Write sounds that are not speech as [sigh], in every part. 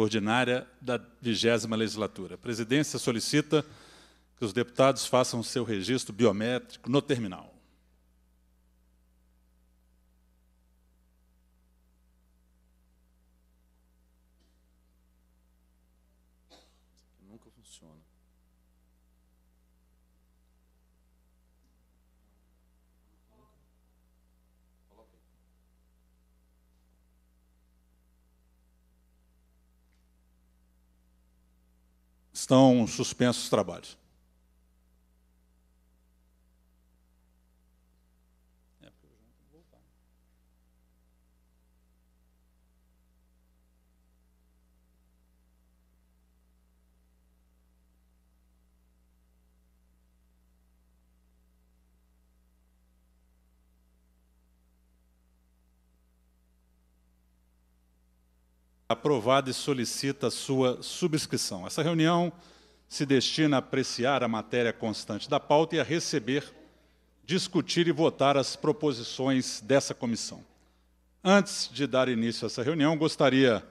ordinária da vigésima legislatura. A presidência solicita que os deputados façam seu registro biométrico no terminal. estão suspensos os trabalhos. aprovada e solicita sua subscrição. Essa reunião se destina a apreciar a matéria constante da pauta e a receber, discutir e votar as proposições dessa comissão. Antes de dar início a essa reunião, gostaria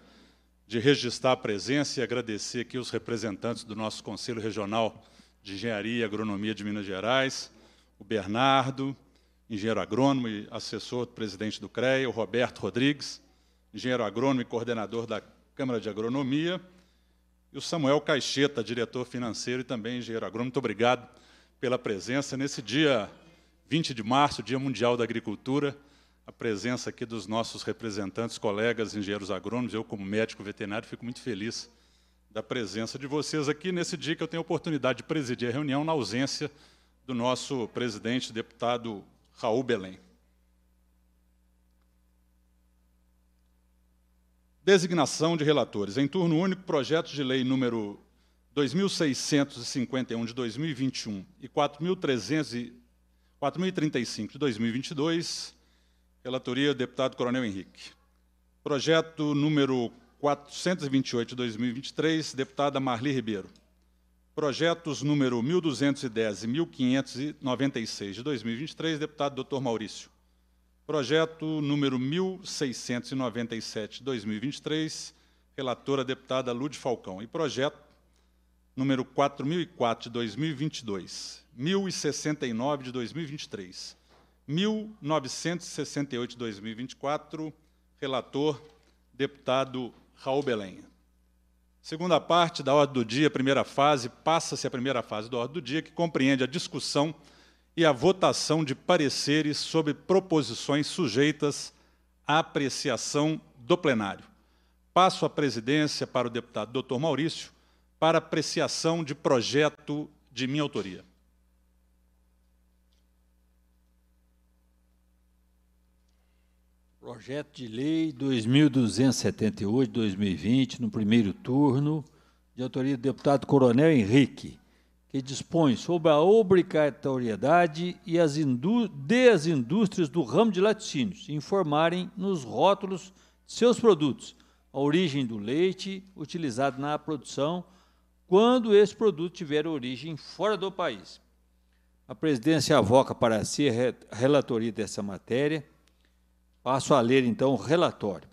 de registrar a presença e agradecer aqui os representantes do nosso Conselho Regional de Engenharia e Agronomia de Minas Gerais, o Bernardo, engenheiro agrônomo e assessor do presidente do CREA, o Roberto Rodrigues, engenheiro agrônomo e coordenador da Câmara de Agronomia, e o Samuel Caixeta, diretor financeiro e também engenheiro agrônomo. Muito obrigado pela presença nesse dia 20 de março, Dia Mundial da Agricultura, a presença aqui dos nossos representantes, colegas, engenheiros agrônomos, eu como médico veterinário fico muito feliz da presença de vocês aqui nesse dia que eu tenho a oportunidade de presidir a reunião na ausência do nosso presidente, deputado Raul Belém. Designação de relatores. Em turno único, projetos de lei número 2651 de 2021 e 4035 de 2022, relatoria deputado Coronel Henrique. Projeto número 428 de 2023, deputada Marli Ribeiro. Projetos número 1210 e 1596 de 2023, deputado Dr. Maurício. Projeto número 1697-2023, relatora deputada Lude Falcão. E projeto número 4004 de 2022, 1069 de 2023, 1968 de 2024, relator deputado Raul Belém. Segunda parte da ordem do dia, primeira fase, passa-se a primeira fase da ordem do dia, que compreende a discussão e a votação de pareceres sobre proposições sujeitas à apreciação do plenário. Passo a presidência para o deputado doutor Maurício para apreciação de projeto de minha autoria. Projeto de Lei 2278-2020, no primeiro turno, de autoria do deputado Coronel Henrique que dispõe sobre a obrigatoriedade e as de as indústrias do ramo de laticínios informarem nos rótulos de seus produtos a origem do leite utilizado na produção, quando esse produto tiver origem fora do país. A presidência avoca para si a relatoria dessa matéria. Passo a ler, então, o relatório.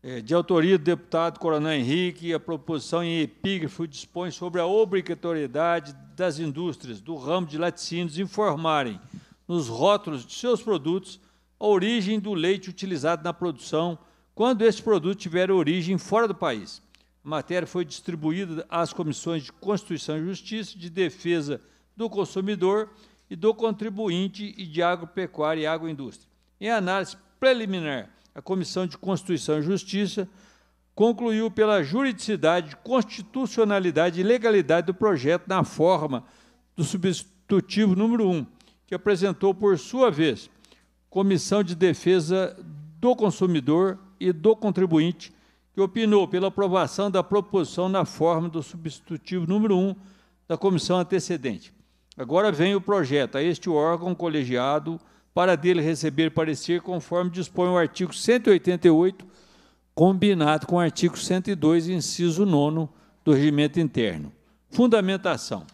É, de autoria do deputado Coronel Henrique, a proposição em epígrafo dispõe sobre a obrigatoriedade das indústrias do ramo de laticínios informarem nos rótulos de seus produtos a origem do leite utilizado na produção, quando esse produto tiver origem fora do país. A matéria foi distribuída às comissões de Constituição e Justiça, de Defesa do Consumidor e do Contribuinte e de Agropecuária e Agroindústria. Em análise preliminar, a Comissão de Constituição e Justiça concluiu pela juridicidade, constitucionalidade e legalidade do projeto na forma do substitutivo número 1, que apresentou, por sua vez, Comissão de Defesa do Consumidor e do Contribuinte, que opinou pela aprovação da proposição na forma do substitutivo número 1 da comissão antecedente. Agora vem o projeto a este órgão colegiado para dele receber parecer conforme dispõe o artigo 188, combinado com o artigo 102, inciso 9 do regimento interno. Fundamentação.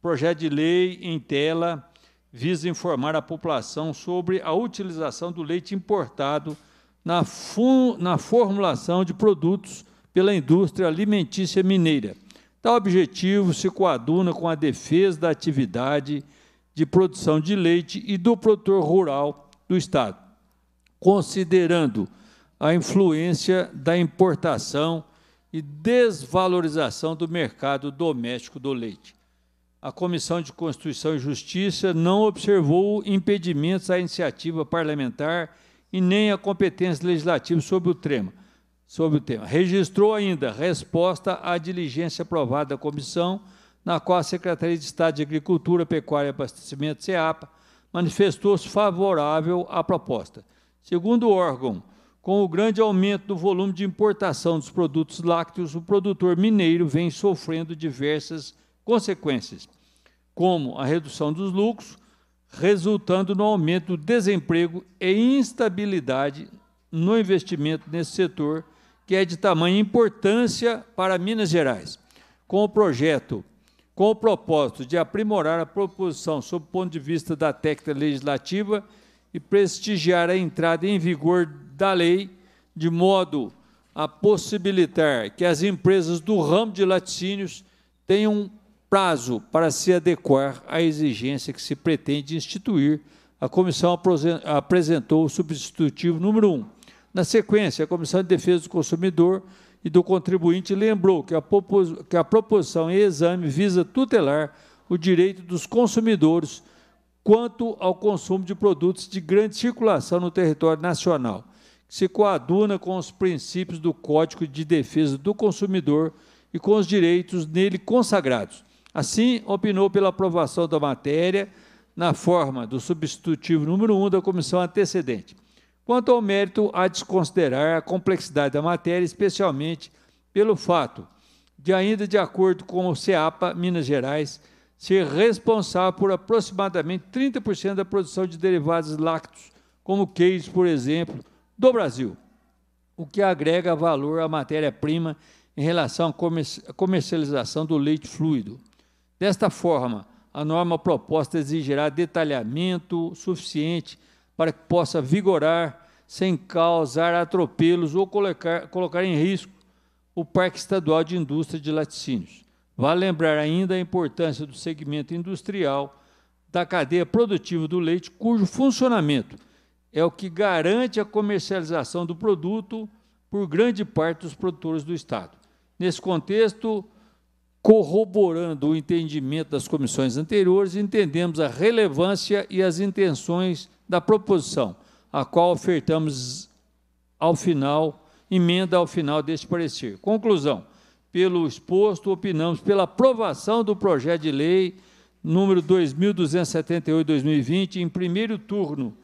Projeto de lei em tela visa informar a população sobre a utilização do leite importado na, na formulação de produtos pela indústria alimentícia mineira. Tal objetivo se coaduna com a defesa da atividade de produção de leite e do produtor rural do Estado, considerando a influência da importação e desvalorização do mercado doméstico do leite. A Comissão de Constituição e Justiça não observou impedimentos à iniciativa parlamentar e nem à competência legislativa sobre o tema. Sobre o tema. Registrou ainda resposta à diligência aprovada da comissão na qual a Secretaria de Estado de Agricultura, Pecuária e Abastecimento, SEAPA, manifestou-se favorável à proposta. Segundo o órgão, com o grande aumento do volume de importação dos produtos lácteos, o produtor mineiro vem sofrendo diversas consequências, como a redução dos lucros, resultando no aumento do desemprego e instabilidade no investimento nesse setor, que é de tamanha importância para Minas Gerais. Com o projeto com o propósito de aprimorar a proposição sob o ponto de vista da técnica legislativa e prestigiar a entrada em vigor da lei, de modo a possibilitar que as empresas do ramo de laticínios tenham prazo para se adequar à exigência que se pretende instituir. A comissão apresentou o substitutivo número 1. Um. Na sequência, a Comissão de Defesa do Consumidor e do contribuinte lembrou que a, que a proposição em exame visa tutelar o direito dos consumidores quanto ao consumo de produtos de grande circulação no território nacional, que se coaduna com os princípios do Código de Defesa do Consumidor e com os direitos nele consagrados. Assim, opinou pela aprovação da matéria na forma do substitutivo número 1 da comissão antecedente. Quanto ao mérito, há de considerar a complexidade da matéria, especialmente pelo fato de, ainda de acordo com o CEAPA Minas Gerais, ser responsável por aproximadamente 30% da produção de derivados lácteos, como queijos, por exemplo, do Brasil, o que agrega valor à matéria-prima em relação à comercialização do leite fluido. Desta forma, a norma proposta exigirá detalhamento suficiente para que possa vigorar sem causar atropelos ou colocar, colocar em risco o Parque Estadual de Indústria de Laticínios. Vale lembrar ainda a importância do segmento industrial da cadeia produtiva do leite, cujo funcionamento é o que garante a comercialização do produto por grande parte dos produtores do Estado. Nesse contexto, Corroborando o entendimento das comissões anteriores, entendemos a relevância e as intenções da proposição, a qual ofertamos ao final, emenda ao final deste parecer. Conclusão. Pelo exposto, opinamos pela aprovação do projeto de lei número 2278-2020, em primeiro turno,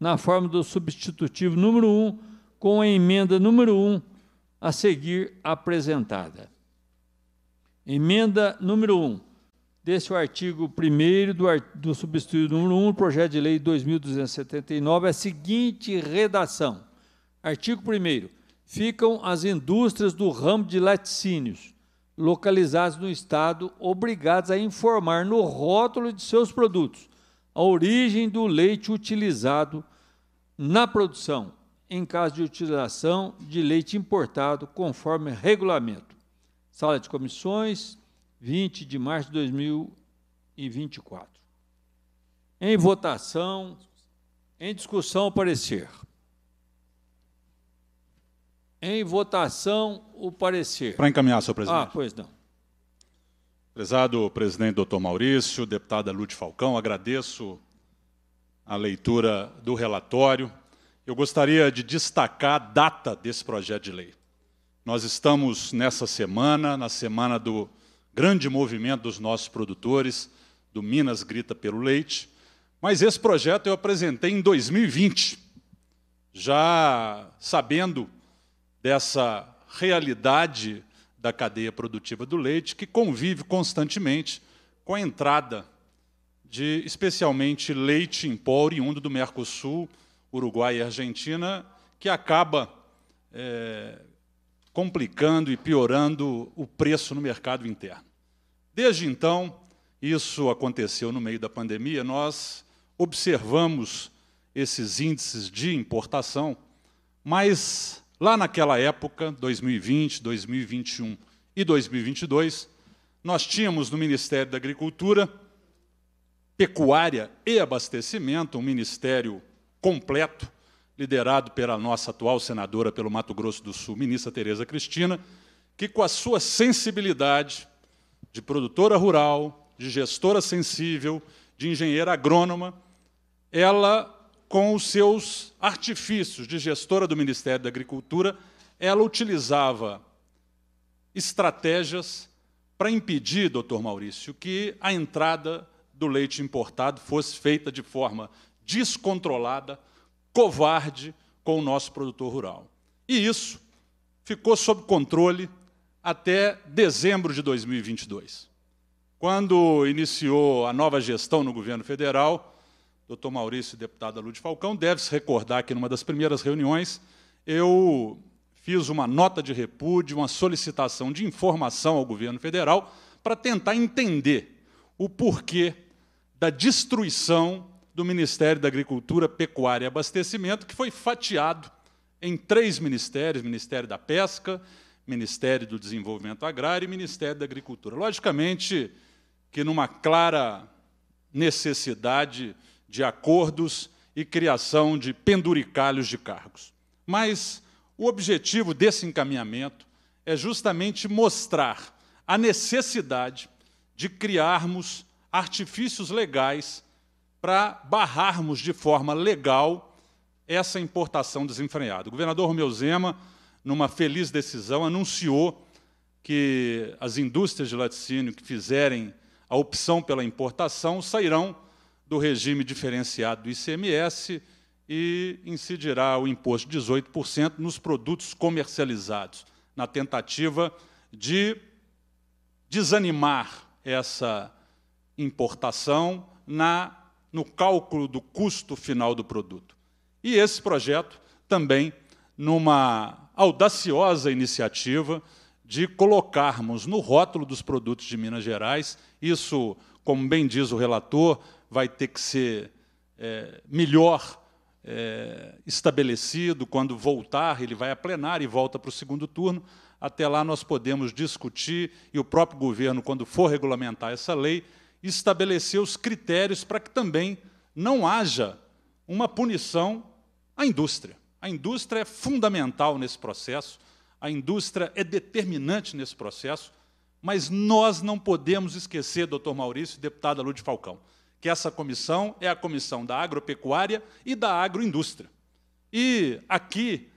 na forma do substitutivo número 1, com a emenda número 1 a seguir apresentada. Emenda número 1. Deste o artigo 1 do, do substituto número 1 do projeto de lei 2279, a seguinte redação. Artigo 1. Ficam as indústrias do ramo de laticínios, localizadas no Estado, obrigadas a informar no rótulo de seus produtos a origem do leite utilizado na produção, em caso de utilização de leite importado, conforme regulamento. Sala de comissões, 20 de março de 2024. Em votação, em discussão, o parecer. Em votação, o parecer. Para encaminhar, senhor presidente. Ah, pois não. Prezado presidente doutor Maurício, deputada Lute Falcão, agradeço a leitura do relatório. Eu gostaria de destacar a data desse projeto de lei. Nós estamos nessa semana, na semana do grande movimento dos nossos produtores, do Minas Grita pelo Leite, mas esse projeto eu apresentei em 2020, já sabendo dessa realidade da cadeia produtiva do leite, que convive constantemente com a entrada de, especialmente, leite em pó oriundo do Mercosul, Uruguai e Argentina, que acaba é, complicando e piorando o preço no mercado interno. Desde então, isso aconteceu no meio da pandemia, nós observamos esses índices de importação, mas lá naquela época, 2020, 2021 e 2022, nós tínhamos no Ministério da Agricultura, Pecuária e Abastecimento, um ministério completo, liderado pela nossa atual senadora pelo Mato Grosso do Sul, ministra Tereza Cristina, que, com a sua sensibilidade de produtora rural, de gestora sensível, de engenheira agrônoma, ela, com os seus artifícios de gestora do Ministério da Agricultura, ela utilizava estratégias para impedir, doutor Maurício, que a entrada do leite importado fosse feita de forma descontrolada covarde com o nosso produtor rural. E isso ficou sob controle até dezembro de 2022. Quando iniciou a nova gestão no governo federal, doutor Maurício, deputada Lúcia Falcão, deve se recordar que numa das primeiras reuniões eu fiz uma nota de repúdio, uma solicitação de informação ao governo federal para tentar entender o porquê da destruição do Ministério da Agricultura, Pecuária e Abastecimento, que foi fatiado em três ministérios: Ministério da Pesca, Ministério do Desenvolvimento Agrário e Ministério da Agricultura. Logicamente que numa clara necessidade de acordos e criação de penduricalhos de cargos. Mas o objetivo desse encaminhamento é justamente mostrar a necessidade de criarmos artifícios legais para barrarmos de forma legal essa importação desenfreada. O governador Romeu Zema, numa feliz decisão, anunciou que as indústrias de laticínio que fizerem a opção pela importação sairão do regime diferenciado do ICMS e incidirá o imposto de 18% nos produtos comercializados, na tentativa de desanimar essa importação na no cálculo do custo final do produto. E esse projeto também numa audaciosa iniciativa de colocarmos no rótulo dos produtos de Minas Gerais, isso, como bem diz o relator, vai ter que ser é, melhor é, estabelecido quando voltar, ele vai a plenário e volta para o segundo turno. Até lá nós podemos discutir e o próprio governo, quando for regulamentar essa lei, estabelecer os critérios para que também não haja uma punição à indústria. A indústria é fundamental nesse processo, a indústria é determinante nesse processo, mas nós não podemos esquecer, doutor Maurício e deputada Lúcia Falcão, que essa comissão é a comissão da agropecuária e da agroindústria. E aqui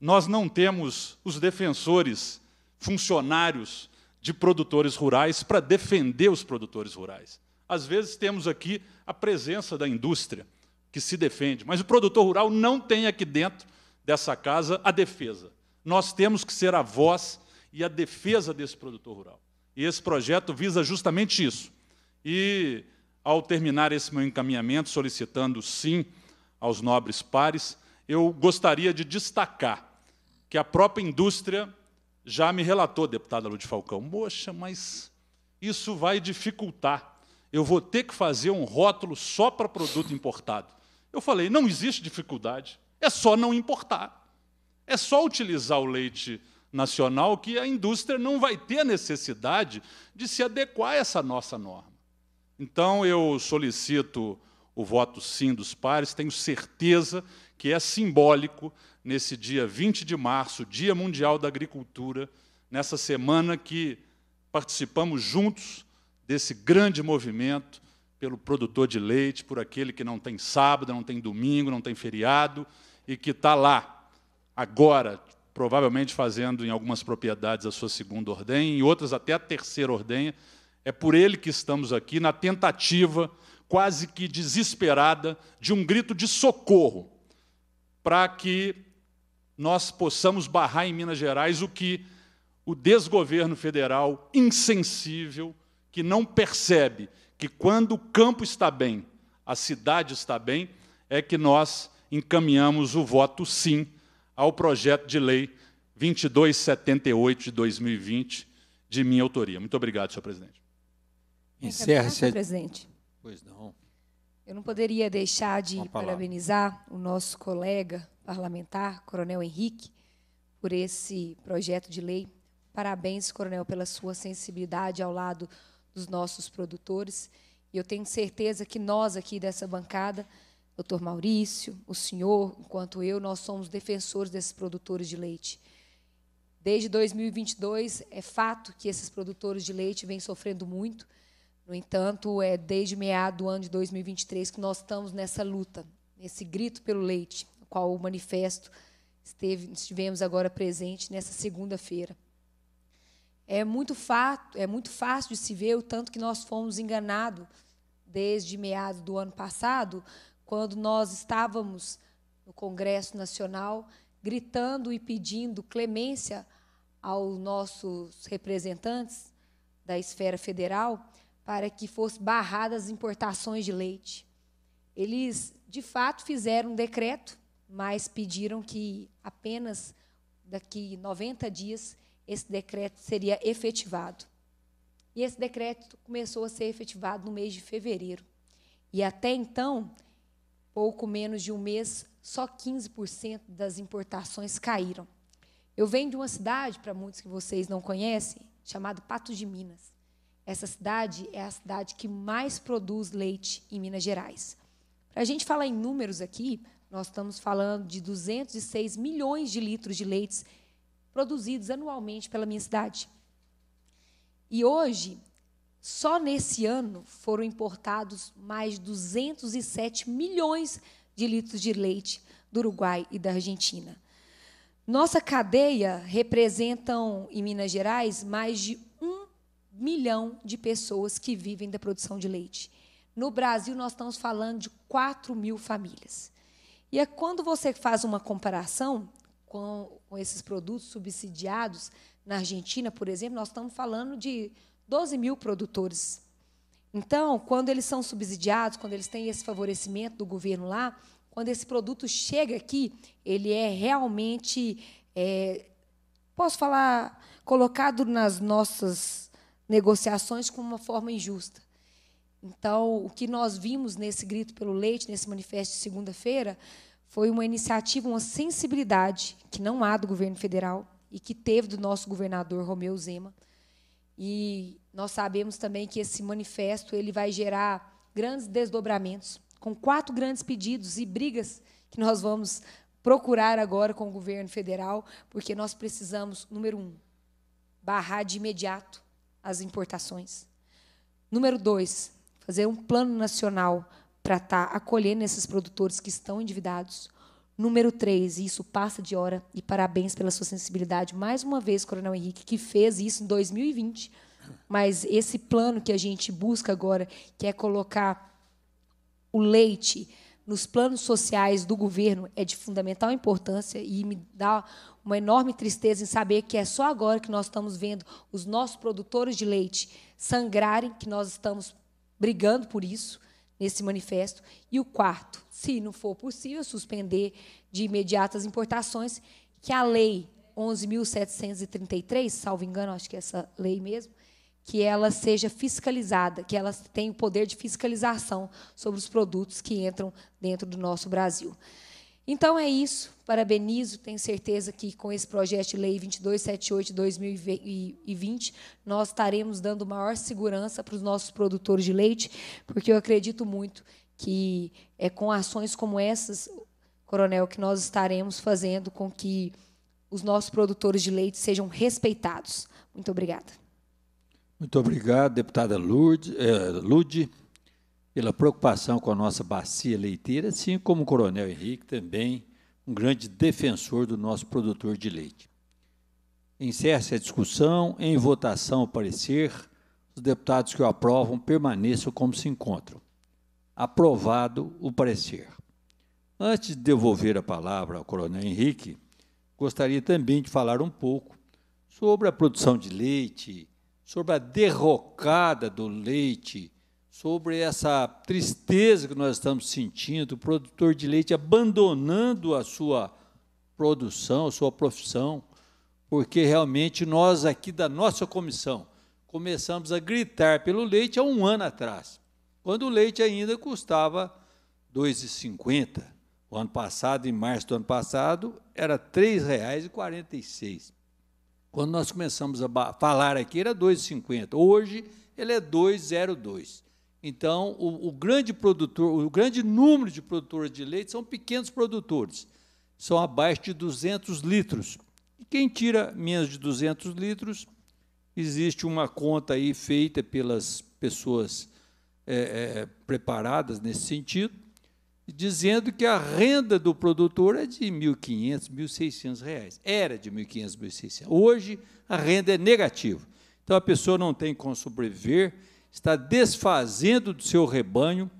nós não temos os defensores funcionários de produtores rurais para defender os produtores rurais. Às vezes temos aqui a presença da indústria que se defende, mas o produtor rural não tem aqui dentro dessa casa a defesa. Nós temos que ser a voz e a defesa desse produtor rural. E esse projeto visa justamente isso. E ao terminar esse meu encaminhamento, solicitando sim aos nobres pares, eu gostaria de destacar que a própria indústria já me relatou, deputada Lúcia Falcão, moxa, mas isso vai dificultar. Eu vou ter que fazer um rótulo só para produto importado. Eu falei, não existe dificuldade, é só não importar. É só utilizar o leite nacional que a indústria não vai ter a necessidade de se adequar a essa nossa norma. Então eu solicito o voto sim dos pares, tenho certeza que é simbólico nesse dia 20 de março, Dia Mundial da Agricultura, nessa semana que participamos juntos desse grande movimento pelo produtor de leite, por aquele que não tem sábado, não tem domingo, não tem feriado e que está lá, agora, provavelmente fazendo em algumas propriedades a sua segunda ordenha, em outras até a terceira ordenha. É por ele que estamos aqui, na tentativa quase que desesperada de um grito de socorro para que nós possamos barrar em Minas Gerais o que o desgoverno federal insensível, que não percebe que quando o campo está bem, a cidade está bem, é que nós encaminhamos o voto sim ao projeto de lei 2278 de 2020, de minha autoria. Muito obrigado, senhor presidente. encerra senhor Presidente. Pois não. Eu não poderia deixar de parabenizar o nosso colega, parlamentar, Coronel Henrique, por esse projeto de lei. Parabéns, Coronel, pela sua sensibilidade ao lado dos nossos produtores. E eu tenho certeza que nós aqui dessa bancada, doutor Maurício, o senhor, enquanto eu, nós somos defensores desses produtores de leite. Desde 2022, é fato que esses produtores de leite vêm sofrendo muito. No entanto, é desde meado do ano de 2023 que nós estamos nessa luta, nesse grito pelo leite no qual o manifesto esteve, estivemos agora presente nessa segunda-feira. É muito, fato, é muito fácil de se ver o tanto que nós fomos enganados desde meados do ano passado, quando nós estávamos no Congresso Nacional gritando e pedindo clemência aos nossos representantes da esfera federal para que fossem barradas as importações de leite. Eles, de fato, fizeram um decreto mas pediram que apenas daqui 90 dias esse decreto seria efetivado. E esse decreto começou a ser efetivado no mês de fevereiro. E até então, pouco menos de um mês, só 15% das importações caíram. Eu venho de uma cidade, para muitos que vocês não conhecem, chamada Patos de Minas. Essa cidade é a cidade que mais produz leite em Minas Gerais. Para a gente falar em números aqui, nós estamos falando de 206 milhões de litros de leites produzidos anualmente pela minha cidade. E hoje, só nesse ano foram importados mais de 207 milhões de litros de leite do Uruguai e da Argentina. Nossa cadeia representam, em Minas Gerais, mais de um milhão de pessoas que vivem da produção de leite. No Brasil, nós estamos falando de 4 mil famílias. E é quando você faz uma comparação com, com esses produtos subsidiados, na Argentina, por exemplo, nós estamos falando de 12 mil produtores. Então, quando eles são subsidiados, quando eles têm esse favorecimento do governo lá, quando esse produto chega aqui, ele é realmente, é, posso falar, colocado nas nossas negociações com uma forma injusta. Então, o que nós vimos nesse grito pelo leite, nesse manifesto de segunda-feira, foi uma iniciativa, uma sensibilidade que não há do governo federal e que teve do nosso governador Romeu Zema. E nós sabemos também que esse manifesto ele vai gerar grandes desdobramentos, com quatro grandes pedidos e brigas que nós vamos procurar agora com o governo federal, porque nós precisamos, número um, barrar de imediato as importações. Número dois, fazer um plano nacional para estar tá acolhendo esses produtores que estão endividados. Número três, e isso passa de hora, e parabéns pela sua sensibilidade, mais uma vez, Coronel Henrique, que fez isso em 2020. Mas esse plano que a gente busca agora, que é colocar o leite nos planos sociais do governo é de fundamental importância e me dá uma enorme tristeza em saber que é só agora que nós estamos vendo os nossos produtores de leite sangrarem, que nós estamos brigando por isso nesse manifesto. E o quarto, se não for possível, suspender de imediato as importações, que a lei 11.733, salvo engano, acho que é essa lei mesmo, que ela seja fiscalizada, que ela tenha o poder de fiscalização sobre os produtos que entram dentro do nosso Brasil. Então é isso. Parabenizo, tenho certeza que com esse projeto de lei 2278 de 2020, nós estaremos dando maior segurança para os nossos produtores de leite, porque eu acredito muito que é com ações como essas, coronel, que nós estaremos fazendo com que os nossos produtores de leite sejam respeitados. Muito obrigada. Muito obrigado, deputada Lude. Eh, Lude pela preocupação com a nossa bacia leiteira, assim como o Coronel Henrique também, um grande defensor do nosso produtor de leite. Encerra-se a discussão, em votação o parecer, os deputados que o aprovam permaneçam como se encontram. Aprovado o parecer. Antes de devolver a palavra ao Coronel Henrique, gostaria também de falar um pouco sobre a produção de leite, sobre a derrocada do leite sobre essa tristeza que nós estamos sentindo, o produtor de leite abandonando a sua produção, a sua profissão, porque realmente nós aqui da nossa comissão começamos a gritar pelo leite há um ano atrás, quando o leite ainda custava R$ 2,50. O ano passado, em março do ano passado, era R$ 3,46. Quando nós começamos a falar aqui, era R$ 2,50. Hoje, ele é 2,02. Então, o, o, grande produtor, o grande número de produtores de leite são pequenos produtores, são abaixo de 200 litros. E quem tira menos de 200 litros, existe uma conta aí feita pelas pessoas é, é, preparadas nesse sentido, dizendo que a renda do produtor é de 1.500, 1.600 reais. Era de 1.500, 1.600. Hoje, a renda é negativa. Então, a pessoa não tem como sobreviver, está desfazendo do seu rebanho,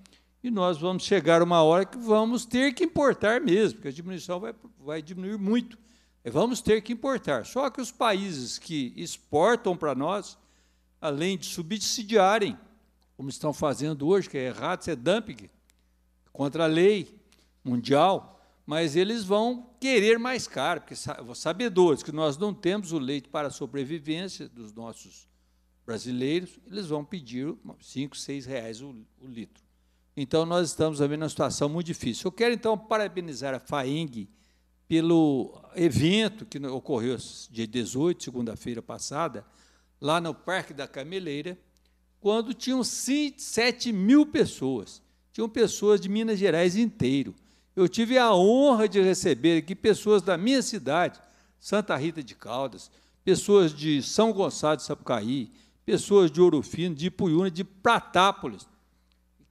e nós vamos chegar uma hora que vamos ter que importar mesmo, porque a diminuição vai, vai diminuir muito. É, vamos ter que importar. Só que os países que exportam para nós, além de subsidiarem, como estão fazendo hoje, que é errado, isso é dumping, contra a lei mundial, mas eles vão querer mais caro, porque sabedores que nós não temos o leite para a sobrevivência dos nossos brasileiros, eles vão pedir cinco, seis reais o, o, litro. Então, nós estamos vivendo uma situação muito difícil. Eu quero, então, parabenizar a FAING pelo evento que ocorreu dia 18, segunda-feira passada, lá no Parque da Cameleira, quando tinham 7 mil pessoas. Tinham pessoas de Minas Gerais inteiro. Eu tive a honra de receber aqui pessoas da minha cidade, Santa Rita de Caldas, pessoas de São Gonçalo de Sapucaí, pessoas de Ouro Fino, de Ipuyuna, de Pratápolis,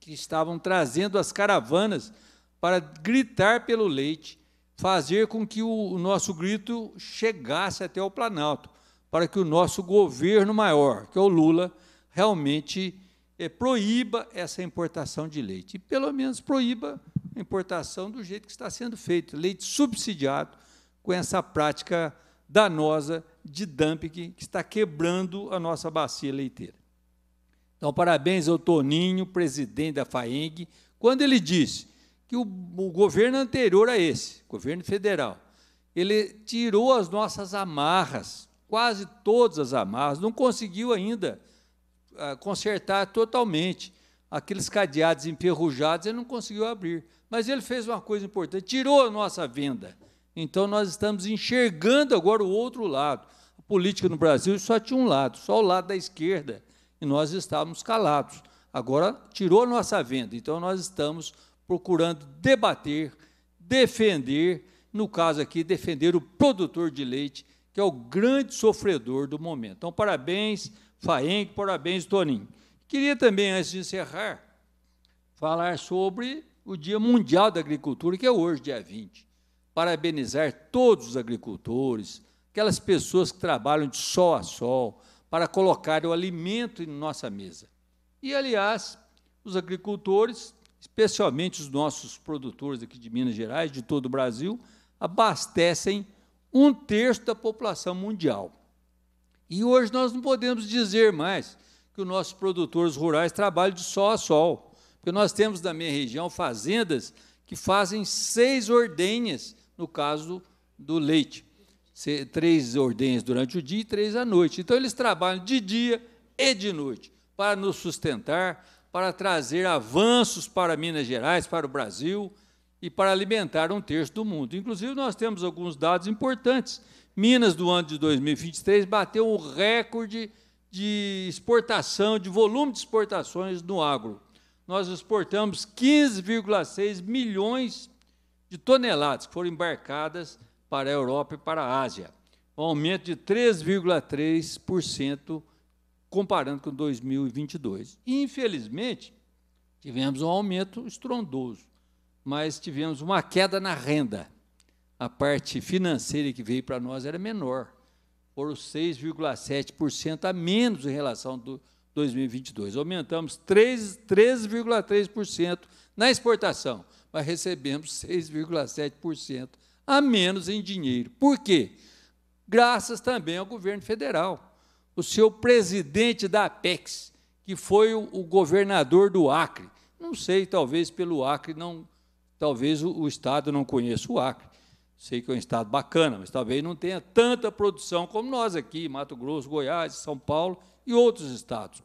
que estavam trazendo as caravanas para gritar pelo leite, fazer com que o nosso grito chegasse até o Planalto, para que o nosso governo maior, que é o Lula, realmente é, proíba essa importação de leite. E pelo menos proíba a importação do jeito que está sendo feito, leite subsidiado com essa prática danosa de dumping que está quebrando a nossa bacia leiteira. Então, parabéns ao Toninho, presidente da FAENG, quando ele disse que o, o governo anterior a esse, governo federal, ele tirou as nossas amarras, quase todas as amarras, não conseguiu ainda ah, consertar totalmente. Aqueles cadeados enferrujados ele não conseguiu abrir. Mas ele fez uma coisa importante: tirou a nossa venda. Então nós estamos enxergando agora o outro lado. A política no Brasil só tinha um lado, só o lado da esquerda, e nós estávamos calados. Agora tirou a nossa venda, então nós estamos procurando debater, defender, no caso aqui, defender o produtor de leite, que é o grande sofredor do momento. Então, parabéns, Faenc, parabéns, Toninho. Queria também, antes de encerrar, falar sobre o Dia Mundial da Agricultura, que é hoje, dia 20 parabenizar todos os agricultores, aquelas pessoas que trabalham de sol a sol, para colocar o alimento em nossa mesa. E, aliás, os agricultores, especialmente os nossos produtores aqui de Minas Gerais, de todo o Brasil, abastecem um terço da população mundial. E hoje nós não podemos dizer mais que os nossos produtores rurais trabalham de sol a sol, porque nós temos na minha região fazendas que fazem seis ordenhas no caso do leite. Três ordens durante o dia e três à noite. Então, eles trabalham de dia e de noite para nos sustentar, para trazer avanços para Minas Gerais, para o Brasil e para alimentar um terço do mundo. Inclusive, nós temos alguns dados importantes. Minas, do ano de 2023, bateu um recorde de exportação, de volume de exportações no agro. Nós exportamos 15,6 milhões de toneladas que foram embarcadas para a Europa e para a Ásia, um aumento de 3,3% comparando com 2022. Infelizmente, tivemos um aumento estrondoso, mas tivemos uma queda na renda. A parte financeira que veio para nós era menor, foram 6,7% a menos em relação do 2022. Aumentamos 3,3% na exportação, mas recebemos 6,7% a menos em dinheiro. Por quê? Graças também ao governo federal. O seu presidente da Apex, que foi o, o governador do Acre, não sei, talvez pelo Acre não, talvez o, o estado não conheça o Acre. Sei que é um estado bacana, mas talvez não tenha tanta produção como nós aqui, Mato Grosso, Goiás, São Paulo e outros estados.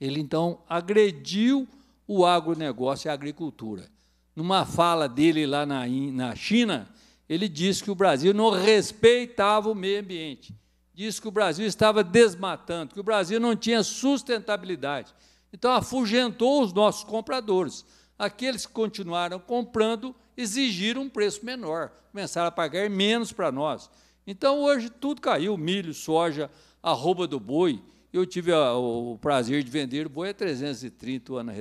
Ele então agrediu o agronegócio e a agricultura numa fala dele lá na, na China, ele disse que o Brasil não respeitava o meio ambiente. Disse que o Brasil estava desmatando, que o Brasil não tinha sustentabilidade. Então, afugentou os nossos compradores. Aqueles que continuaram comprando exigiram um preço menor, começaram a pagar menos para nós. Então, hoje, tudo caiu: milho, soja, arroba do boi. Eu tive o prazer de vender o boi a 330 o ano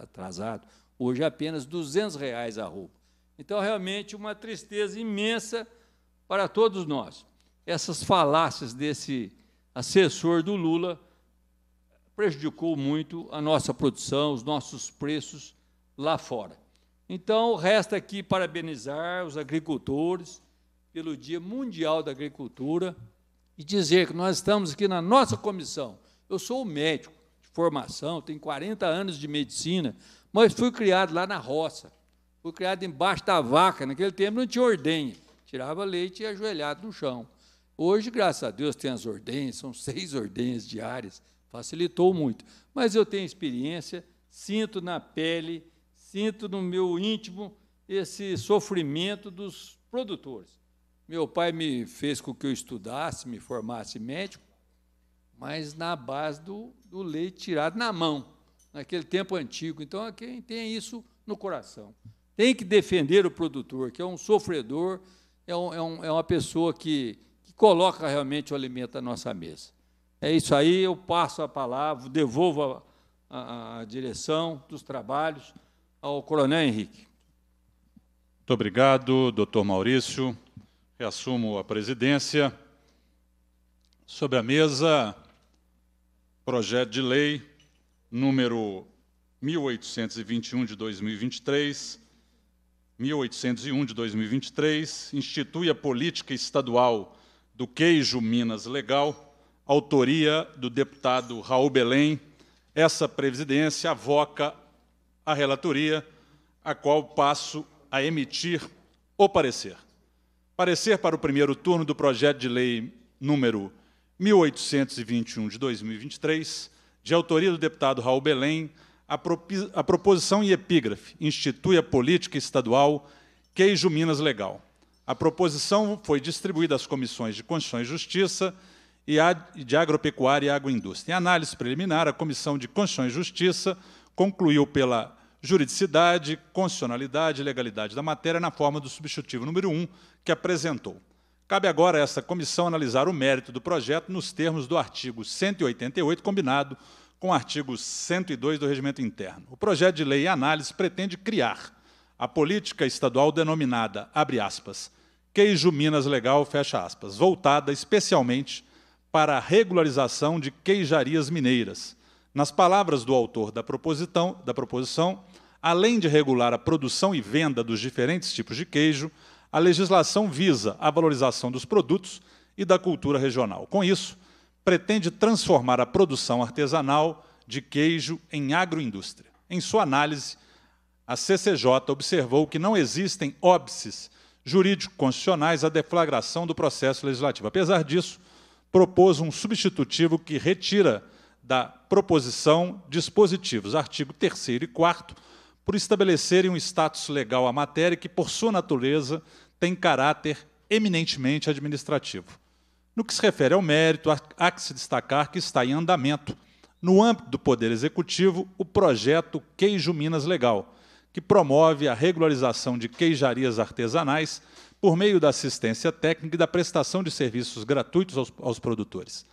atrasado. Hoje é apenas 200 reais a roupa. Então, realmente, uma tristeza imensa para todos nós. Essas falácias desse assessor do Lula prejudicou muito a nossa produção, os nossos preços lá fora. Então, resta aqui parabenizar os agricultores pelo Dia Mundial da Agricultura e dizer que nós estamos aqui na nossa comissão. Eu sou médico de formação, tenho 40 anos de medicina, mas fui criado lá na roça. Fui criado embaixo da vaca. Naquele tempo não tinha ordenha. Tirava leite e ajoelhado no chão. Hoje, graças a Deus, tem as ordenhas, são [laughs] seis ordenhas diárias, facilitou muito. Mas eu tenho experiência, sinto na pele, sinto no meu íntimo esse sofrimento dos produtores. Meu pai me fez com que eu estudasse, me formasse médico, mas na base do, do leite tirado na mão naquele tempo antigo. Então, é quem tem isso no coração. Tem que defender o produtor, que é um sofredor, é, um, é, um, é uma pessoa que, que coloca realmente o alimento à nossa mesa. É isso aí, eu passo a palavra, devolvo a, a, a direção dos trabalhos ao Coronel Henrique. Muito obrigado, doutor Maurício. Reassumo a presidência. Sobre a mesa, projeto de lei número 1821 de 2023, 1801 de 2023, institui a política estadual do queijo Minas Legal, autoria do deputado Raul Belém. Essa presidência avoca a relatoria, a qual passo a emitir o parecer. Parecer para o primeiro turno do projeto de lei número 1821 de 2023, de autoria do deputado Raul Belém, a, proposição em epígrafe institui a política estadual Queijo Minas Legal. A proposição foi distribuída às comissões de Constituição e Justiça e de Agropecuária e Agroindústria. Em análise preliminar, a Comissão de Constituição e Justiça concluiu pela juridicidade, constitucionalidade e legalidade da matéria na forma do substitutivo número 1 que apresentou. Cabe agora a essa comissão analisar o mérito do projeto nos termos do artigo 188, combinado com o artigo 102 do Regimento Interno. O projeto de lei e análise pretende criar a política estadual denominada, abre aspas, Queijo Minas Legal, fecha aspas, voltada especialmente para a regularização de queijarias mineiras. Nas palavras do autor da, propositão, da proposição, além de regular a produção e venda dos diferentes tipos de queijo, a legislação visa a valorização dos produtos e da cultura regional. Com isso, pretende transformar a produção artesanal de queijo em agroindústria. Em sua análise, a CCJ observou que não existem óbices jurídico-constitucionais à deflagração do processo legislativo. Apesar disso, propôs um substitutivo que retira da proposição dispositivos, artigo 3 e 4 por estabelecerem um status legal à matéria que, por sua natureza, tem caráter eminentemente administrativo. No que se refere ao mérito, há que se destacar que está em andamento, no âmbito do Poder Executivo, o projeto Queijo Minas Legal, que promove a regularização de queijarias artesanais por meio da assistência técnica e da prestação de serviços gratuitos aos, aos produtores.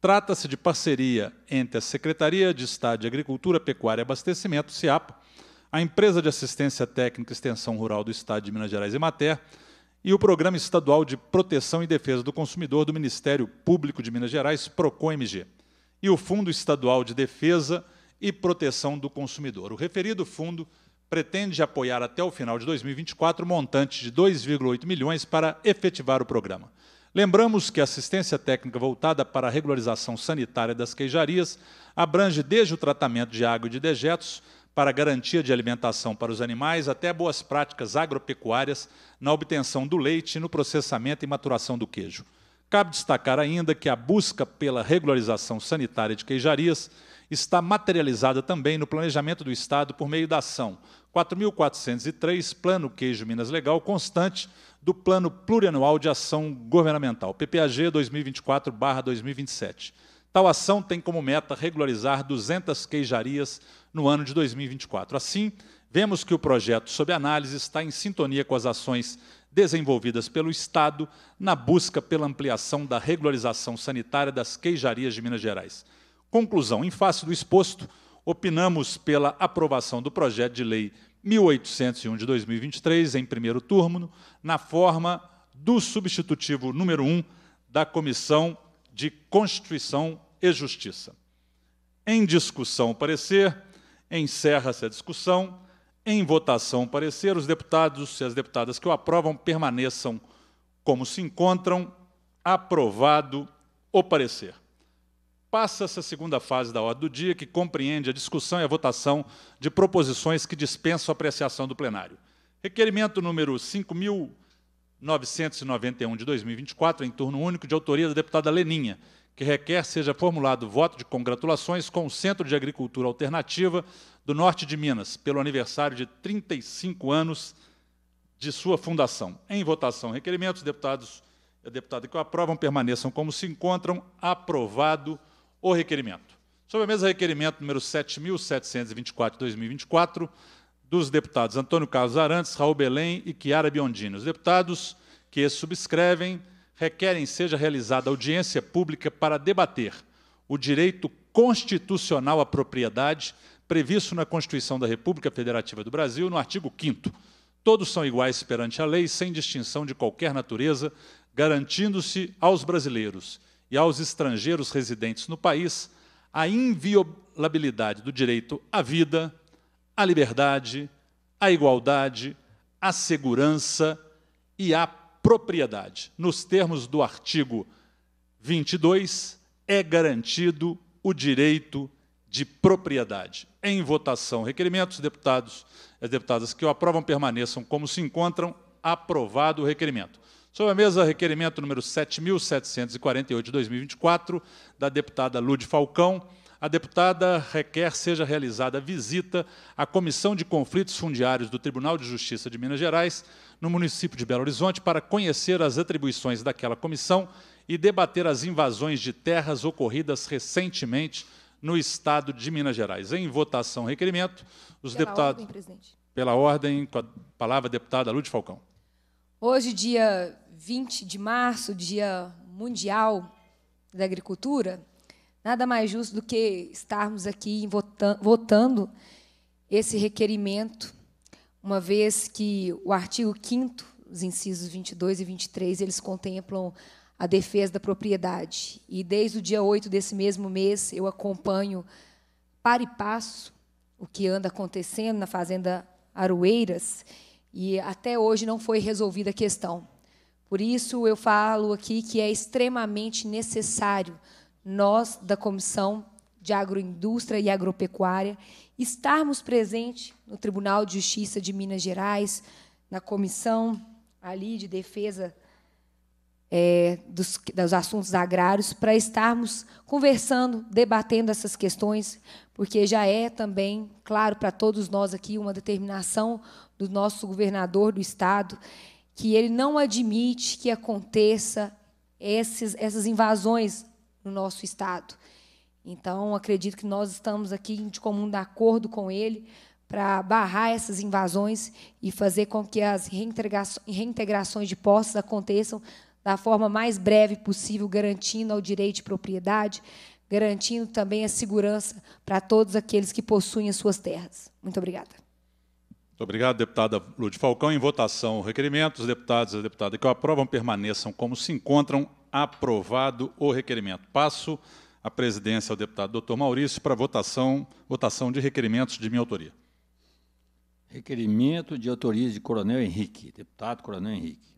Trata-se de parceria entre a Secretaria de Estado de Agricultura, Pecuária e Abastecimento, SEAPA, a Empresa de Assistência Técnica Extensão Rural do Estado de Minas Gerais, EMATER, e o Programa Estadual de Proteção e Defesa do Consumidor do Ministério Público de Minas Gerais, Procomg e o Fundo Estadual de Defesa e Proteção do Consumidor. O referido fundo pretende apoiar até o final de 2024 montante de 2,8 milhões para efetivar o programa. Lembramos que a assistência técnica voltada para a regularização sanitária das queijarias abrange desde o tratamento de água e de dejetos para garantia de alimentação para os animais, até boas práticas agropecuárias na obtenção do leite, no processamento e maturação do queijo. Cabe destacar ainda que a busca pela regularização sanitária de queijarias está materializada também no planejamento do Estado por meio da ação 4.403, Plano Queijo Minas Legal, constante do Plano Plurianual de Ação Governamental, PPAG 2024-2027 Tal ação tem como meta regularizar 200 queijarias no ano de 2024. Assim, vemos que o projeto sob análise está em sintonia com as ações desenvolvidas pelo Estado na busca pela ampliação da regularização sanitária das queijarias de Minas Gerais. Conclusão: em face do exposto, opinamos pela aprovação do projeto de lei 1801 de 2023, em primeiro turno, na forma do substitutivo número 1 da Comissão de Constituição e Justiça. Em discussão, parecer, encerra-se a discussão. Em votação, parecer, os deputados e as deputadas que o aprovam permaneçam como se encontram. Aprovado o parecer. Passa-se a segunda fase da ordem do dia, que compreende a discussão e a votação de proposições que dispensam a apreciação do plenário. Requerimento número 5.000. 991 de 2024, em turno único, de autoria da deputada Leninha, que requer seja formulado voto de congratulações com o Centro de Agricultura Alternativa do Norte de Minas, pelo aniversário de 35 anos de sua fundação. Em votação, requerimentos, deputados e deputada que o aprovam permaneçam como se encontram. Aprovado o requerimento. Sobre a mesa, requerimento número 7.724, 2024, dos deputados Antônio Carlos Arantes, Raul Belém e Chiara Biondini. Os deputados que subscrevem requerem seja realizada audiência pública para debater o direito constitucional à propriedade previsto na Constituição da República Federativa do Brasil, no artigo 5 Todos são iguais perante a lei, sem distinção de qualquer natureza, garantindo-se aos brasileiros e aos estrangeiros residentes no país a inviolabilidade do direito à vida, a liberdade, a igualdade, a segurança e a propriedade. Nos termos do artigo 22, é garantido o direito de propriedade. Em votação, requerimentos, deputados e deputadas que o aprovam permaneçam como se encontram. Aprovado o requerimento. Sobre a mesa, requerimento número 7.748 de 2024, da deputada Lude Falcão a deputada requer seja realizada visita à Comissão de Conflitos Fundiários do Tribunal de Justiça de Minas Gerais, no município de Belo Horizonte, para conhecer as atribuições daquela comissão e debater as invasões de terras ocorridas recentemente no Estado de Minas Gerais. Em votação, requerimento, os pela deputados. Ordem, presidente. Pela ordem, com a palavra, a deputada Lúcia Falcão. Hoje, dia 20 de março, dia mundial da agricultura, Nada mais justo do que estarmos aqui votando esse requerimento, uma vez que o artigo 5 os incisos 22 e 23, eles contemplam a defesa da propriedade. E desde o dia 8 desse mesmo mês, eu acompanho para e passo o que anda acontecendo na Fazenda Aroeiras, e até hoje não foi resolvida a questão. Por isso, eu falo aqui que é extremamente necessário nós da Comissão de Agroindústria e Agropecuária estarmos presentes no Tribunal de Justiça de Minas Gerais, na Comissão ali de Defesa é, dos, dos assuntos agrários, para estarmos conversando, debatendo essas questões, porque já é também, claro, para todos nós aqui, uma determinação do nosso governador do Estado, que ele não admite que aconteça esses, essas invasões no nosso Estado. Então, acredito que nós estamos aqui de comum acordo com ele para barrar essas invasões e fazer com que as reintegrações de posses aconteçam da forma mais breve possível, garantindo ao direito de propriedade, garantindo também a segurança para todos aqueles que possuem as suas terras. Muito obrigada. Muito obrigado, deputada Lúcia Falcão. Em votação, requerimentos, deputados e deputada que o aprovam permaneçam como se encontram aprovado o requerimento. Passo a presidência ao deputado Dr. Maurício para votação, votação de requerimentos de minha autoria. Requerimento de autoria de Coronel Henrique, deputado Coronel Henrique.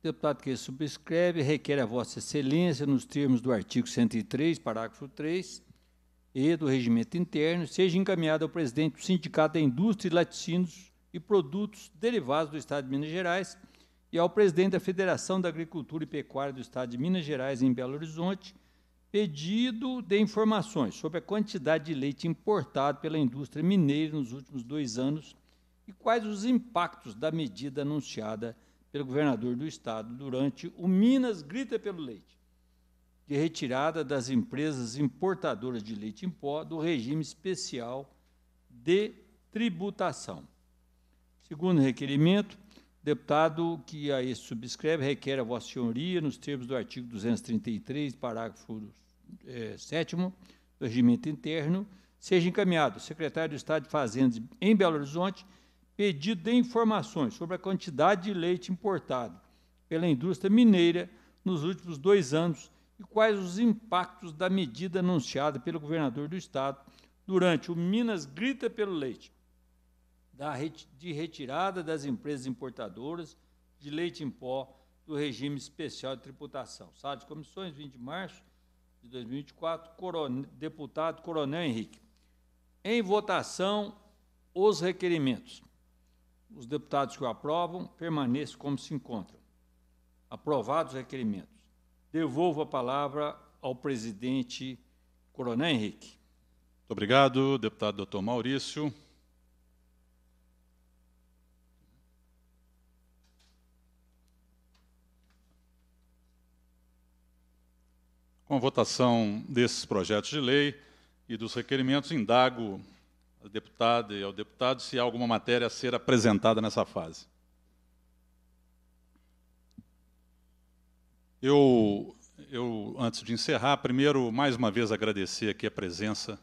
O deputado que subscreve requer a Vossa Excelência, nos termos do artigo 103, parágrafo 3 e do regimento interno, seja encaminhado ao presidente do Sindicato da Indústria de Laticínios e Produtos Derivados do Estado de Minas Gerais, e ao presidente da Federação da Agricultura e Pecuária do Estado de Minas Gerais, em Belo Horizonte, pedido de informações sobre a quantidade de leite importado pela indústria mineira nos últimos dois anos e quais os impactos da medida anunciada pelo governador do Estado durante o Minas Grita pelo Leite, de retirada das empresas importadoras de leite em pó do regime especial de tributação. Segundo requerimento, Deputado que a esse subscreve requer a Vossa Senhoria, nos termos do artigo 233, parágrafo é, 7 do Regimento Interno, seja encaminhado ao secretário do Estado de Fazenda em Belo Horizonte pedido de informações sobre a quantidade de leite importado pela indústria mineira nos últimos dois anos e quais os impactos da medida anunciada pelo governador do Estado durante o Minas Grita pelo Leite da, de retirada das empresas importadoras de leite em pó do regime especial de tributação. Sala de comissões, 20 de março de 2024, deputado Coronel Henrique. Em votação, os requerimentos. Os deputados que o aprovam permaneçam como se encontram. Aprovados os requerimentos. Devolvo a palavra ao presidente Coronel Henrique. Muito obrigado, deputado doutor Maurício. Com a votação desses projetos de lei e dos requerimentos, indago à deputada e ao deputado se há alguma matéria a ser apresentada nessa fase. Eu, eu, antes de encerrar, primeiro, mais uma vez, agradecer aqui a presença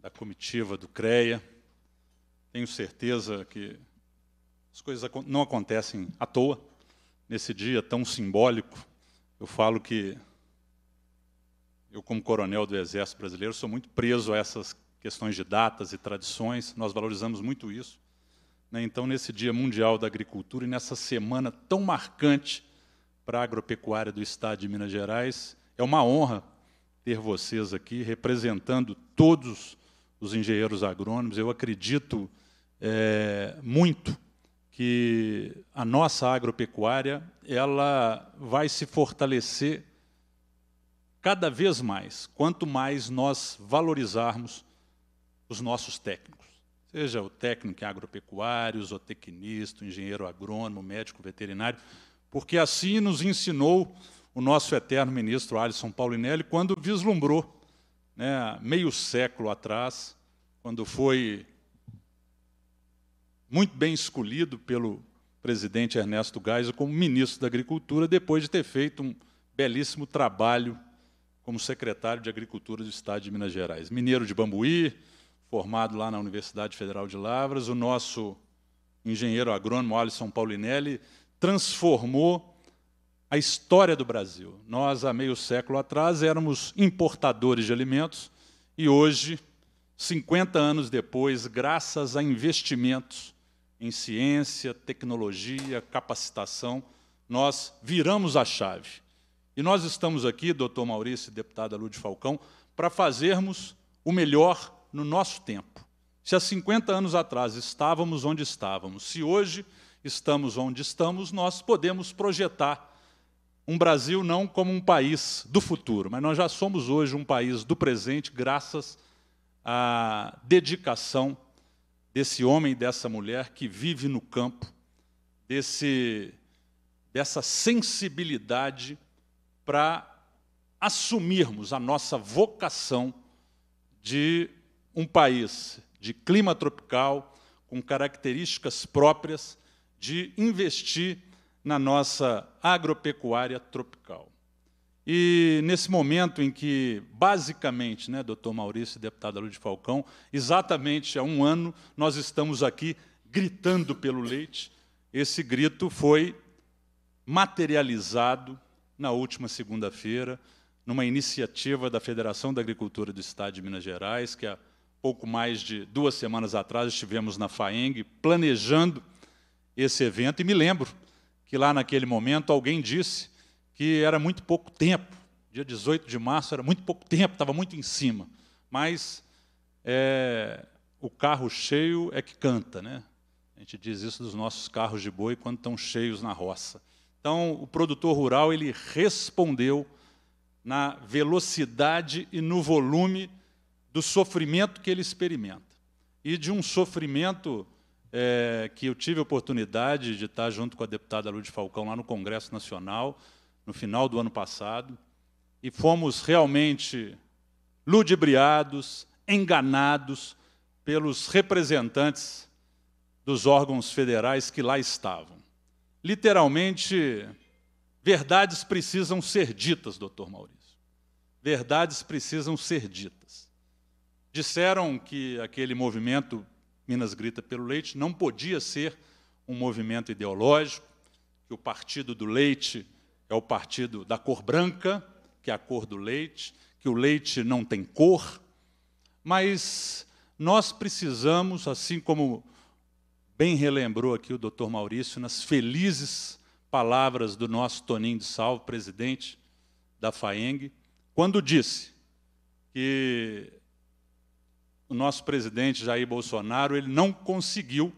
da comitiva do CREA. Tenho certeza que as coisas não acontecem à toa. Nesse dia tão simbólico, eu falo que eu, como coronel do Exército Brasileiro, sou muito preso a essas questões de datas e tradições, nós valorizamos muito isso. Né? Então, nesse Dia Mundial da Agricultura e nessa semana tão marcante para a agropecuária do Estado de Minas Gerais, é uma honra ter vocês aqui representando todos os engenheiros agrônomos. Eu acredito é, muito que a nossa agropecuária ela vai se fortalecer cada vez mais, quanto mais nós valorizarmos os nossos técnicos, seja o técnico em agropecuário, o zootecnista, o engenheiro agrônomo, médico veterinário, porque assim nos ensinou o nosso eterno ministro Alisson Paulinelli quando vislumbrou, né, meio século atrás, quando foi muito bem escolhido pelo presidente Ernesto Geisel como ministro da Agricultura, depois de ter feito um belíssimo trabalho como secretário de Agricultura do Estado de Minas Gerais. Mineiro de Bambuí, formado lá na Universidade Federal de Lavras, o nosso engenheiro agrônomo Alisson Paulinelli transformou a história do Brasil. Nós, há meio século atrás, éramos importadores de alimentos e hoje, 50 anos depois, graças a investimentos em ciência, tecnologia, capacitação, nós viramos a chave e nós estamos aqui, doutor Maurício e deputada Lúcia Falcão, para fazermos o melhor no nosso tempo. Se há 50 anos atrás estávamos onde estávamos, se hoje estamos onde estamos, nós podemos projetar um Brasil não como um país do futuro, mas nós já somos hoje um país do presente, graças à dedicação desse homem e dessa mulher que vive no campo, desse, dessa sensibilidade para assumirmos a nossa vocação de um país de clima tropical, com características próprias, de investir na nossa agropecuária tropical. E nesse momento em que, basicamente, né, doutor Maurício e deputada Lúcia Falcão, exatamente há um ano, nós estamos aqui gritando pelo leite, esse grito foi materializado na última segunda-feira, numa iniciativa da Federação da Agricultura do Estado de Minas Gerais, que há pouco mais de duas semanas atrás estivemos na FAENG planejando esse evento, e me lembro que lá naquele momento alguém disse que era muito pouco tempo, dia 18 de março era muito pouco tempo, estava muito em cima, mas é, o carro cheio é que canta, né? A gente diz isso dos nossos carros de boi quando estão cheios na roça. Então, o produtor rural ele respondeu na velocidade e no volume do sofrimento que ele experimenta. E de um sofrimento é, que eu tive a oportunidade de estar junto com a deputada Lúcia Falcão lá no Congresso Nacional, no final do ano passado, e fomos realmente ludibriados, enganados pelos representantes dos órgãos federais que lá estavam literalmente, verdades precisam ser ditas, doutor Maurício. Verdades precisam ser ditas. Disseram que aquele movimento Minas Grita pelo Leite não podia ser um movimento ideológico, que o partido do leite é o partido da cor branca, que é a cor do leite, que o leite não tem cor, mas nós precisamos, assim como bem relembrou aqui o doutor Maurício nas felizes palavras do nosso Toninho de Salvo, presidente da FAENG, quando disse que o nosso presidente Jair Bolsonaro ele não conseguiu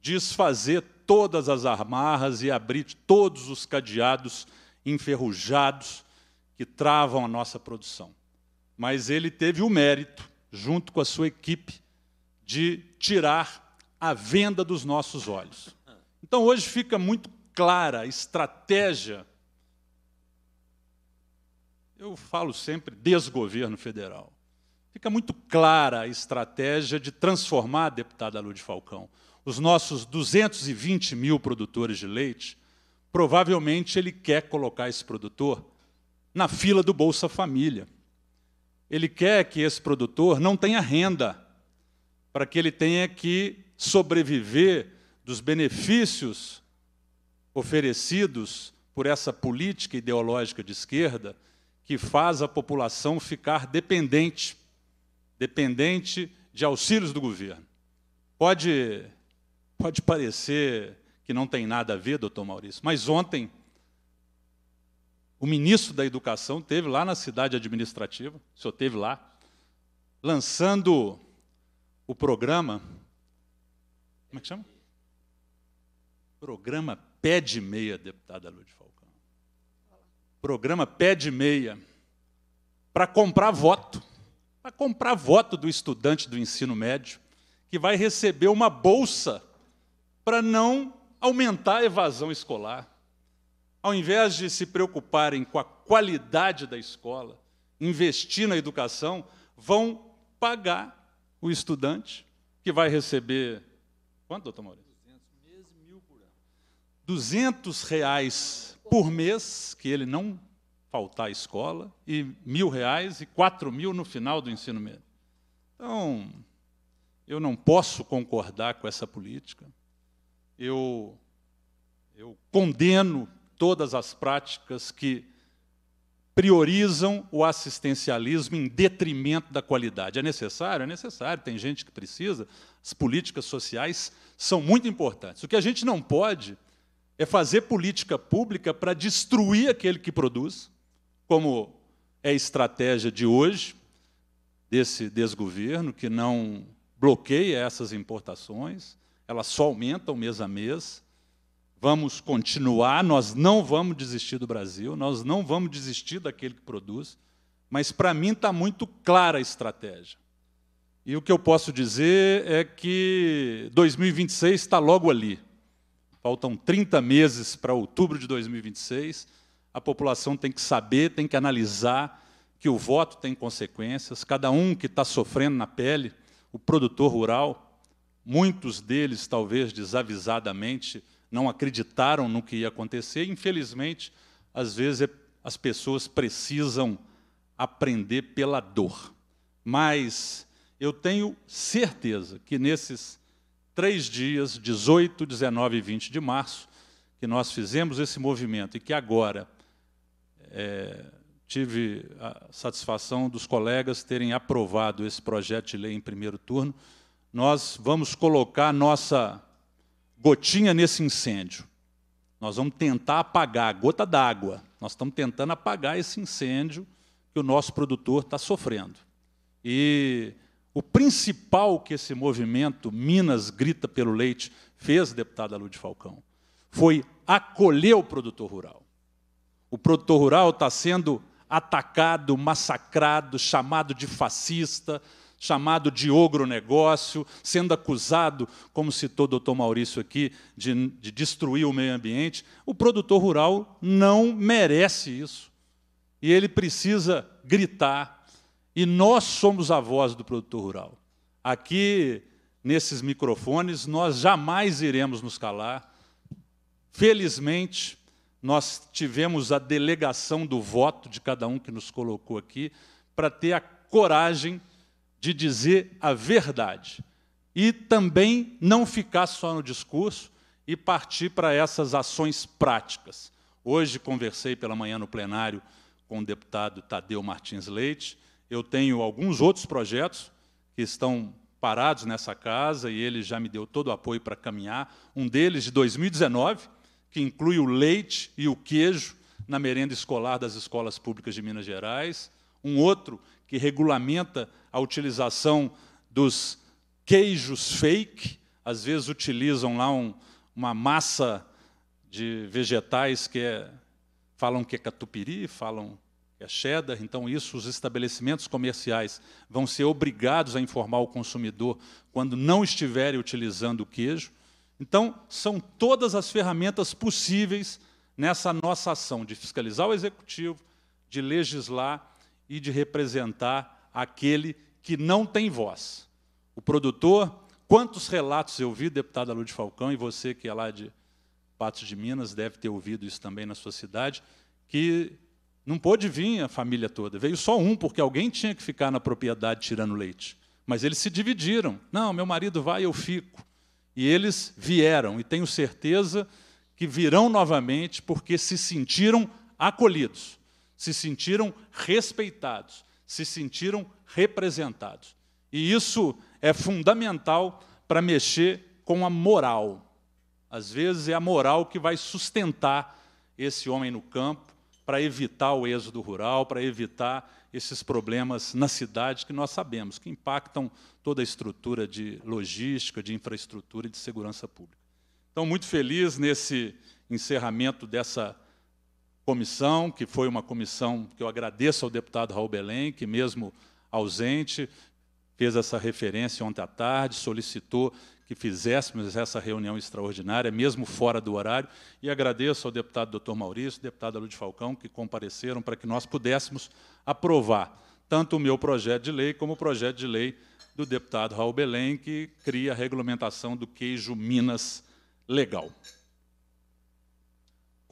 desfazer todas as amarras e abrir todos os cadeados enferrujados que travam a nossa produção. Mas ele teve o mérito, junto com a sua equipe, de tirar a venda dos nossos olhos. Então hoje fica muito clara a estratégia. Eu falo sempre desgoverno federal. Fica muito clara a estratégia de transformar deputada Lúcia Falcão. Os nossos 220 mil produtores de leite, provavelmente ele quer colocar esse produtor na fila do Bolsa Família. Ele quer que esse produtor não tenha renda, para que ele tenha que sobreviver dos benefícios oferecidos por essa política ideológica de esquerda que faz a população ficar dependente, dependente de auxílios do governo. Pode, pode parecer que não tem nada a ver, doutor Maurício, mas ontem o ministro da Educação teve lá na cidade administrativa, o senhor teve lá, lançando o programa como é que chama? Programa Pé de Meia, deputada Lúcia Falcão. Programa Pé de Meia para comprar voto. Para comprar voto do estudante do ensino médio, que vai receber uma bolsa para não aumentar a evasão escolar. Ao invés de se preocuparem com a qualidade da escola, investir na educação, vão pagar o estudante que vai receber Quanto, doutor Maurício? 200 mês, mil por ano. 200 reais por mês, que ele não faltar à escola, e mil reais e quatro mil no final do ensino médio. Então, eu não posso concordar com essa política. Eu, eu condeno todas as práticas que priorizam o assistencialismo em detrimento da qualidade. É necessário? É necessário, tem gente que precisa. As políticas sociais são muito importantes. O que a gente não pode é fazer política pública para destruir aquele que produz, como é a estratégia de hoje, desse desgoverno que não bloqueia essas importações, elas só aumentam mês a mês vamos continuar, nós não vamos desistir do Brasil, nós não vamos desistir daquele que produz, mas para mim está muito clara a estratégia. E o que eu posso dizer é que 2026 está logo ali. Faltam 30 meses para outubro de 2026. A população tem que saber, tem que analisar que o voto tem consequências. Cada um que está sofrendo na pele, o produtor rural, muitos deles, talvez desavisadamente, não acreditaram no que ia acontecer. Infelizmente, às vezes é, as pessoas precisam aprender pela dor. Mas eu tenho certeza que nesses três dias, 18, 19 e 20 de março, que nós fizemos esse movimento e que agora é, tive a satisfação dos colegas terem aprovado esse projeto de lei em primeiro turno, nós vamos colocar nossa gotinha nesse incêndio. Nós vamos tentar apagar, gota d'água. Nós estamos tentando apagar esse incêndio que o nosso produtor está sofrendo. E o principal que esse movimento Minas Grita pelo Leite fez, deputada Lúcia Falcão, foi acolher o produtor rural. O produtor rural está sendo atacado, massacrado, chamado de fascista, chamado de ogro negócio, sendo acusado, como citou o doutor Maurício aqui, de, de destruir o meio ambiente. O produtor rural não merece isso. E ele precisa gritar. E nós somos a voz do produtor rural. Aqui, nesses microfones, nós jamais iremos nos calar. Felizmente, nós tivemos a delegação do voto de cada um que nos colocou aqui para ter a coragem de dizer a verdade e também não ficar só no discurso e partir para essas ações práticas. Hoje conversei pela manhã no plenário com o deputado Tadeu Martins Leite. Eu tenho alguns outros projetos que estão parados nessa casa e ele já me deu todo o apoio para caminhar. Um deles de 2019, que inclui o leite e o queijo na merenda escolar das escolas públicas de Minas Gerais. Um outro que regulamenta a utilização dos queijos fake, às vezes utilizam lá um, uma massa de vegetais que é, falam que é catupiry, falam que é cheddar, então isso os estabelecimentos comerciais vão ser obrigados a informar o consumidor quando não estiverem utilizando o queijo. Então, são todas as ferramentas possíveis nessa nossa ação de fiscalizar o executivo, de legislar e de representar aquele que não tem voz. O produtor, quantos relatos eu vi, deputada Lúcia Falcão, e você que é lá de Patos de Minas deve ter ouvido isso também na sua cidade, que não pôde vir a família toda, veio só um, porque alguém tinha que ficar na propriedade tirando leite. Mas eles se dividiram. Não, meu marido vai, eu fico. E eles vieram, e tenho certeza que virão novamente, porque se sentiram acolhidos se sentiram respeitados, se sentiram representados. E isso é fundamental para mexer com a moral. Às vezes é a moral que vai sustentar esse homem no campo para evitar o êxodo rural, para evitar esses problemas na cidade que nós sabemos que impactam toda a estrutura de logística, de infraestrutura e de segurança pública. Então, muito feliz nesse encerramento dessa comissão, que foi uma comissão que eu agradeço ao deputado Raul Belém, que mesmo ausente, fez essa referência ontem à tarde, solicitou que fizéssemos essa reunião extraordinária, mesmo fora do horário, e agradeço ao deputado Dr. Maurício, deputada Lúcia Falcão, que compareceram para que nós pudéssemos aprovar tanto o meu projeto de lei como o projeto de lei do deputado Raul Belém, que cria a regulamentação do queijo Minas legal.